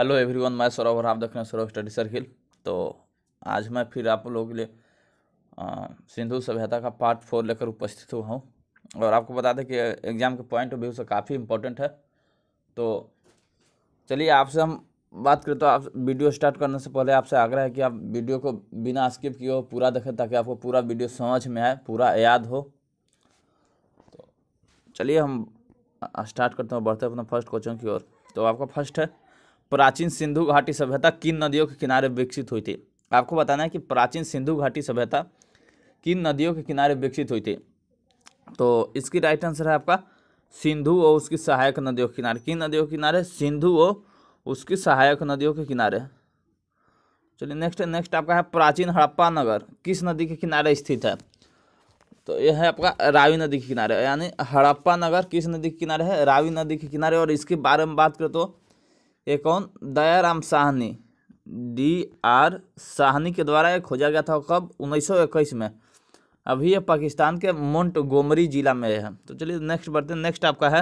hello everyone मैं सौरभ और आप देख रहे हैं सौरभ स्टडी सर्किल तो आज मैं फिर आप लोगों के लिए सिंधु सभ्यता का पार्ट फोर लेकर उपस्थित हुआ हूँ और आपको बता दें कि एग्ज़ाम के पॉइंट ऑफ व्यू से काफ़ी इम्पोर्टेंट है तो चलिए आपसे हम बात करें तो आप वीडियो स्टार्ट करने से पहले आपसे आग्रह है कि आप वीडियो को बिना स्किप किए हो पूरा देखें ताकि आपको पूरा वीडियो समझ में आए पूरा याद हो तो चलिए हम स्टार्ट करते हैं बढ़ते अपना फर्स्ट क्वेश्चन की ओर तो आपका फर्स्ट है प्राचीन सिंधु घाटी सभ्यता किन नदियों के किनारे विकसित हुई थी आपको बताना है कि प्राचीन सिंधु घाटी सभ्यता किन नदियों के किनारे विकसित हुई थी तो इसकी राइट आंसर है आपका सिंधु और उसकी सहायक नदियों के किनारे किन नदियों के किनारे सिंधु और उसकी सहायक नदियों के किनारे चलिए नेक्स्ट नेक्स्ट आपका है प्राचीन हड़प्पा नगर किस नदी के किनारे स्थित है तो यह है आपका रावी नदी के किनारे यानी हड़प्पा नगर किस नदी के किनारे है रावी नदी के किनारे और इसके बारे में बात करें तो ये कौन दयाराम साहनी डी आर साहनी के द्वारा ये खोजा गया था कब उन्नीस में अभी ये पाकिस्तान के गोमरी जिला में है तो चलिए नेक्स्ट बढ़ते हैं नेक्स्ट आपका है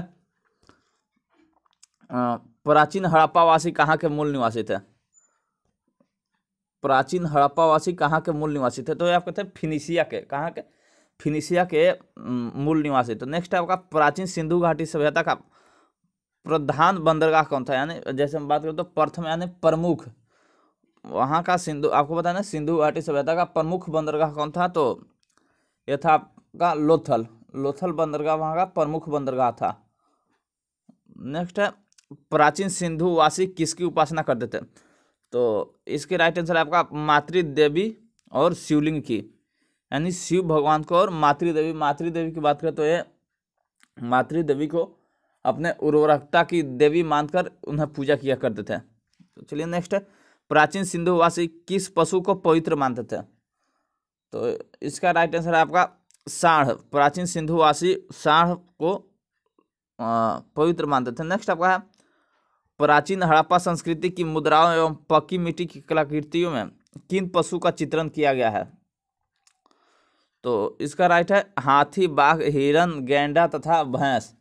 प्राचीन हड़प्पावासी कहाँ के मूल निवासी थे प्राचीन हड़प्पावासी कहाँ के मूल निवासी थे तो ये आपके थे फिनिशिया के कहाँ के फिनिशिया के मूल निवासी तो नेक्स्ट आपका प्राचीन सिंधु घाटी सभ्यता का प्रधान बंदरगाह कौन था यानी जैसे हम बात करें तो प्रथम यानी प्रमुख वहाँ का सिंधु आपको ना सिंधु घाटी सभ्यता का प्रमुख बंदरगाह कौन था तो यह था आपका लोथल लोथल बंदरगाह वहाँ का प्रमुख बंदरगाह था नेक्स्ट है प्राचीन सिंधु वासी किसकी उपासना करते थे तो इसके राइट आंसर आपका मातृ देवी और शिवलिंग की यानी शिव भगवान को और मातृ देवी मातृ देवी की बात करें तो ये मातृ देवी को अपने उर्वरकता की देवी मानकर उन्हें पूजा किया करते थे तो चलिए नेक्स्ट है प्राचीन सिंधुवासी किस पशु को पवित्र मानते थे तो इसका राइट आंसर है आपका साढ़ प्राचीन सिंधुवासी साढ़ को पवित्र मानते थे नेक्स्ट आपका है प्राचीन हड़प्पा संस्कृति की मुद्राओं एवं पक्की मिट्टी की कलाकृतियों में किन पशु का चित्रण किया गया है तो इसका राइट है हाथी बाघ हिरन गेंडा तथा भैंस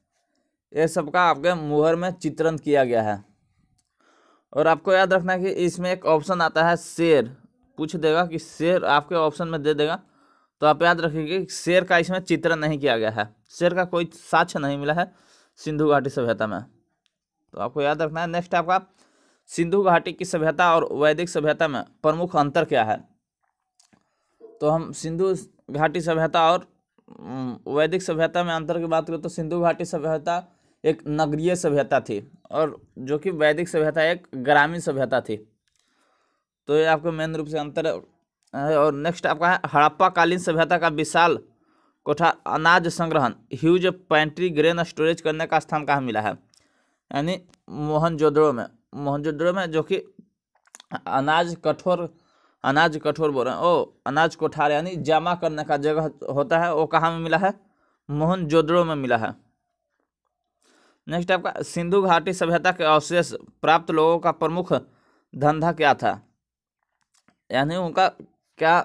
ये सबका आपके मुहर में चित्रण किया गया है और आपको याद रखना है कि इसमें एक ऑप्शन आता है शेर पूछ देगा कि शेर आपके ऑप्शन में दे देगा तो आप याद रखेंगे कि शेर का इसमें चित्रण नहीं किया गया है शेर का कोई साक्ष्य नहीं मिला है सिंधु घाटी सभ्यता में तो आपको याद रखना है नेक्स्ट आपका सिंधु घाटी की सभ्यता और वैदिक सभ्यता में प्रमुख अंतर क्या है तो हम सिंधु घाटी सभ्यता और वैदिक सभ्यता में अंतर की बात करें तो सिंधु घाटी सभ्यता एक नगरीय सभ्यता थी और जो कि वैदिक सभ्यता एक ग्रामीण सभ्यता थी तो ये आपको मेन रूप से अंतर है और नेक्स्ट आपका है हड़प्पा कालीन सभ्यता का विशाल कोठा अनाज संग्रहण ह्यूज पैंट्री ग्रेन स्टोरेज करने का स्थान कहाँ मिला है यानी मोहनजोदड़ो में मोहनजोदड़ो में जो कि अनाज कठोर अनाज कठोर बोल रहे हैं ओ अनाज कोठार यानी जमा करने का जगह होता है वो कहाँ में मिला है मोहनजोदड़ो में मिला है नेक्स्ट आपका सिंधु घाटी सभ्यता के अवशेष प्राप्त लोगों का प्रमुख धंधा क्या था यानी उनका क्या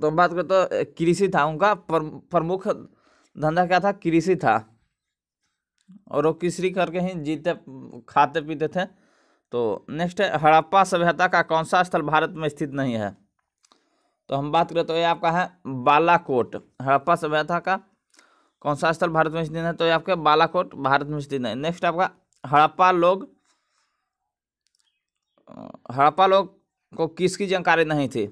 तो बात करें तो कृषि था उनका प्रमुख धंधा क्या था कृषि था और वो कृषि करके ही जीते खाते पीते थे तो नेक्स्ट है हड़प्पा सभ्यता का कौन सा स्थल भारत में स्थित नहीं है तो हम बात करें तो ये आपका है बालाकोट हड़प्पा सभ्यता का कौन सा स्थल भारत में स्थित है तो आपके बालाकोट भारत में स्थित है नेक्स्ट आपका हड़प्पा लोग हड़प्पा लोग को किसकी जानकारी नहीं थी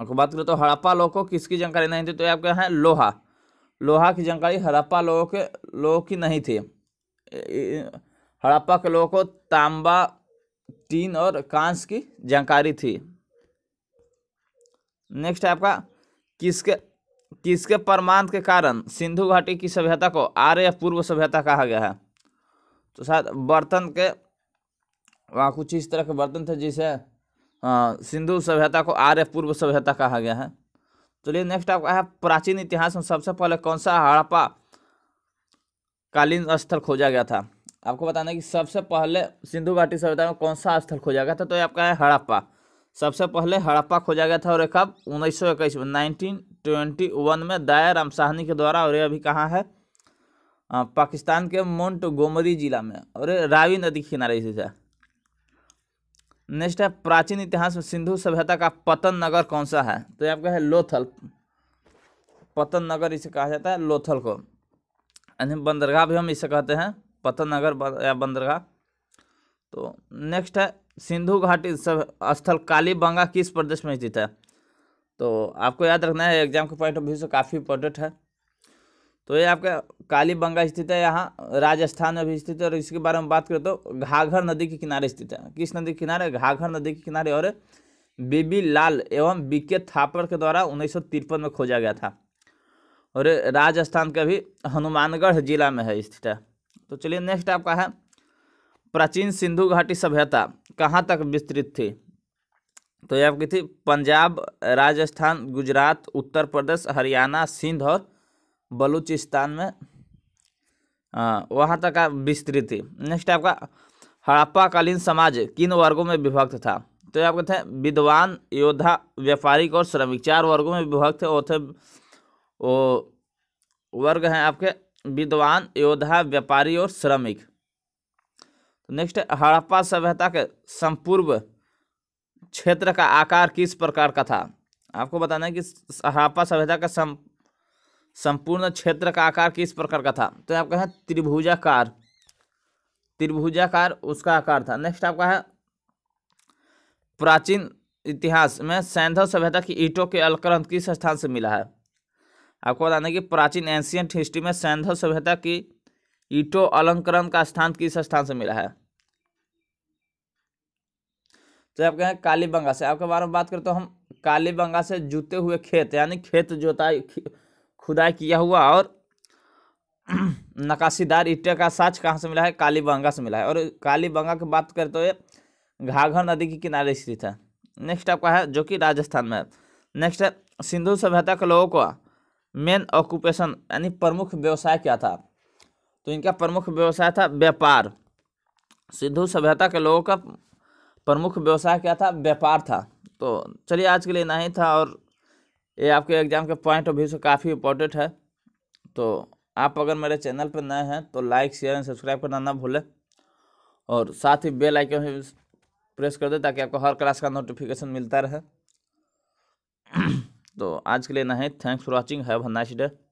आपको बात करें तो हड़प्पा लोग को किसकी जानकारी नहीं थी तो आपके यहाँ लोहा लोहा की जानकारी हड़प्पा लोगों के लोगों की नहीं थी हड़प्पा के लोगों को तांबा टीन और कांस की जानकारी थी नेक्स्ट है आपका किसके कि इसके प्रमाण के कारण सिंधु घाटी की सभ्यता को आर्य पूर्व सभ्यता कहा गया है तो शायद बर्तन के वहाँ कुछ इस तरह के बर्तन थे जिसे हाँ, सिंधु सभ्यता को आर्य पूर्व सभ्यता कहा गया है चलिए नेक्स्ट आपका है प्राचीन इतिहास में सबसे पहले कौन सा हड़प्पा कालीन स्थल खोजा गया था आपको बताना है कि सबसे पहले सिंधु घाटी सभ्यता में कौन सा स्थल खोजा गया था तो ये आपका है हड़प्पा सबसे पहले हड़प्पा खोजा गया था और एक अब उन्नीस सौ इक्कीस में नाइनटीन ट्वेंटी वन में दायर साहनी के द्वारा और ये अभी कहाँ है पाकिस्तान के मोन्ट गोमरी जिला में और रावी नदी किनारे से है नेक्स्ट है प्राचीन इतिहास में सिंधु सभ्यता का पतन नगर कौन सा है तो आपका है लोथल पतन नगर इसे कहा जाता है लोथल को यानी बंदरगाह भी हम इसे कहते हैं पतन नगर या बंदरगाह तो नेक्स्ट है सिंधु घाटी स्थल कालीबंगा किस प्रदेश में स्थित है तो आपको याद रखना है एग्जाम के पॉइंट ऑफ व्यू से काफ़ी इंपॉर्टेंट है तो ये आपका काली बंगा स्थित है यहाँ राजस्थान में भी स्थित है और इसके बारे में बात करें तो घाघर नदी के किनारे स्थित है किस नदी के किनारे घाघर नदी के किनारे और बीबी लाल एवं बीके थापर के द्वारा उन्नीस में खोजा गया था और राजस्थान का भी हनुमानगढ़ जिला में है स्थित है तो चलिए नेक्स्ट आपका है प्राचीन सिंधु घाटी सभ्यता कहाँ तक विस्तृत थी तो ये आपकी थी पंजाब राजस्थान गुजरात उत्तर प्रदेश हरियाणा सिंध और बलूचिस्तान में वहाँ तक विस्तृत थी नेक्स्ट आपका हड़प्पाकालीन समाज किन वर्गों में विभक्त था तो ये आप कहते हैं विद्वान योद्धा व्यापारिक और श्रमिक चार वर्गों में विभक्त थे वो थे वो वर्ग हैं आपके विद्वान योद्धा व्यापारी और श्रमिक नेक्स्ट तो हड़प्पा सभ्यता के संपूर्व क्षेत्र का आकार किस प्रकार का था आपको बताना है कि हड़प्पा सभ्यता का सम संपूर्ण क्षेत्र का आकार किस प्रकार का था तो आपका है त्रिभुजाकार त्रिभुजाकार उसका आकार था नेक्स्ट आपका है प्राचीन इतिहास में सैंधव सभ्यता की ईटों के अलकरण किस स्थान से मिला है आपको बताना कि प्राचीन एंशियंट हिस्ट्री में सैंधव सभ्यता की ईटो अलंकरण का स्थान किस स्थान से मिला है तो आप कहें काली बंगा से आपके बारे में बात करें तो हम काली बंगा से जुते हुए खेत यानी खेत जोताई खुदाई किया हुआ और नकाशीदार ईटे का साच कहाँ से मिला है काली बंगा से मिला है और काली बंगा की बात करें तो ये घाघर नदी के किनारे स्थित है नेक्स्ट आपका है जो कि राजस्थान में है नेक्स्ट है सिंधु सभ्यता के लोगों का मेन ऑक्यूपेशन यानी प्रमुख व्यवसाय क्या था तो इनका प्रमुख व्यवसाय था व्यापार सिंधु सभ्यता के लोगों का प्रमुख व्यवसाय क्या था व्यापार था तो चलिए आज के लिए इतना ही था और ये आपके एग्ज़ाम के पॉइंट ऑफ व्यू से काफ़ी इंपॉर्टेंट है तो आप अगर मेरे चैनल पर नए हैं तो लाइक शेयर एंड सब्सक्राइब करना ना भूलें और साथ ही बेल आइकन प्रेस कर दें ताकि आपको हर क्लास का नोटिफिकेशन मिलता रहे तो आज के लिए नहीं thanks for watching have a nice day